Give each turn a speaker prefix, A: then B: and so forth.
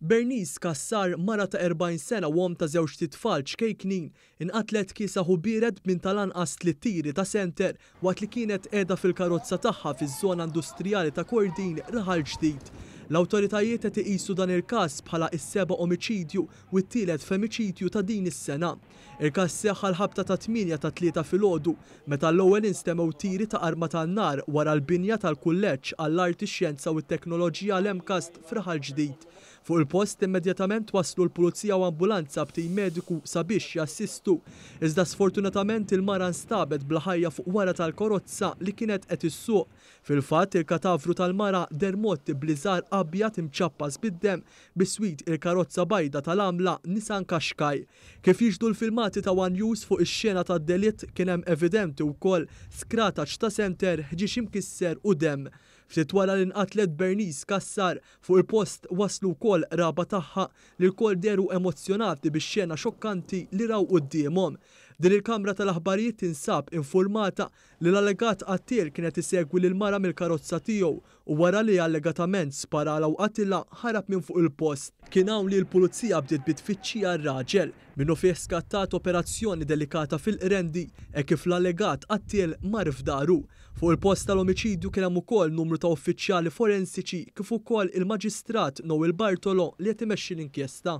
A: Bernice Kassar, mara ta' 40 sena u ta' żewġ titfal ċkejknin, inqatlet hu bired minn tal-anqas tlittiri ta' center waqt li kienet qiegħda fil-karozza tagħha fiż-żona industrijali ta' Kordin raħal ġdid. L-autoritajiet qed iqisu dan il-każ bħala is-seba' omiċidju u t-tielet femiċidju ta' din is-sena. Il-każ seħħ l-ħabta ta' 8 ta' 3 filgħodu meta l-ewwel instemgħu tiri ta' arma tan-nar wara l-binja tal-kulleġġ għall-arti xjenza u t-teknoloġija l-emkast fraħal ġdid. Fuq il-post immedjatament waslu l-pulizija u ambulanza b'tim mediku sabiex jassistu. Iżda sfortunatament il-mara nstabet ħajja fuq wara tal-korozza li kienet qed issuq. Fil-fatt il-katavru tal-mara dermot bliżar abjat imċappas bid-dem biswit il-karozza bajda tal amla Nisan Kaxkaj. Kif jiġdu l-filmati ta' One News fuq ix-xena ta' delitt kien hemm evidenti wkoll skrataċ ta' senter ħġiex imkisser u dem. Ftit wara li nqatlet Bernice Kassar fuq il-post waslu kol raba tagħha li l-kol deru emozjonati biex xena xokkanti li raw d-diemom. Din il-Kamra tal-Aħbarijiet tinsab informata li l-allegat għattir kienet isegwi l mara mill-karozza tiegħu u wara li allegatament spara l qatilla ħarab minn fuq il-post kien hawn li l-pulizija bdiet bitfittxija r-raġel minnu fih skattat operazzjoni delikata fil-qrendi e kif l-allegat għattiel marf daru Fuq il-post tal omicidju kien hemm ukoll numru ta' uffiċjali forensiċi kif ukoll il-Maġistrat Noel Bartolo li qed imexxi l-inkjesta.